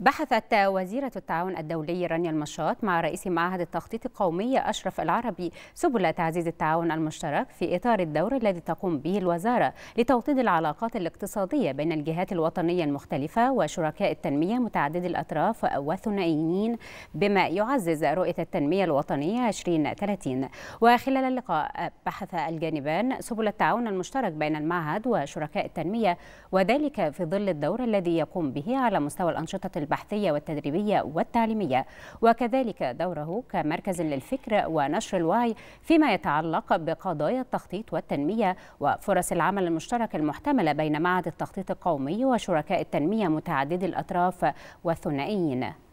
بحثت وزيرة التعاون الدولي رانيا المشاط مع رئيس معهد التخطيط القومي أشرف العربي سبل تعزيز التعاون المشترك في إطار الدور الذي تقوم به الوزارة لتوطيد العلاقات الاقتصادية بين الجهات الوطنية المختلفة وشركاء التنمية متعددي الأطراف والثنائيين بما يعزز رؤية التنمية الوطنية 2030 وخلال اللقاء بحث الجانبان سبل التعاون المشترك بين المعهد وشركاء التنمية وذلك في ظل الدور الذي يقوم به على مستوى الأنشطة البحثية والتدريبية والتعليمية وكذلك دوره كمركز للفكر ونشر الوعي فيما يتعلق بقضايا التخطيط والتنمية وفرص العمل المشترك المحتملة بين معهد التخطيط القومي وشركاء التنمية متعددي الأطراف والثنائيين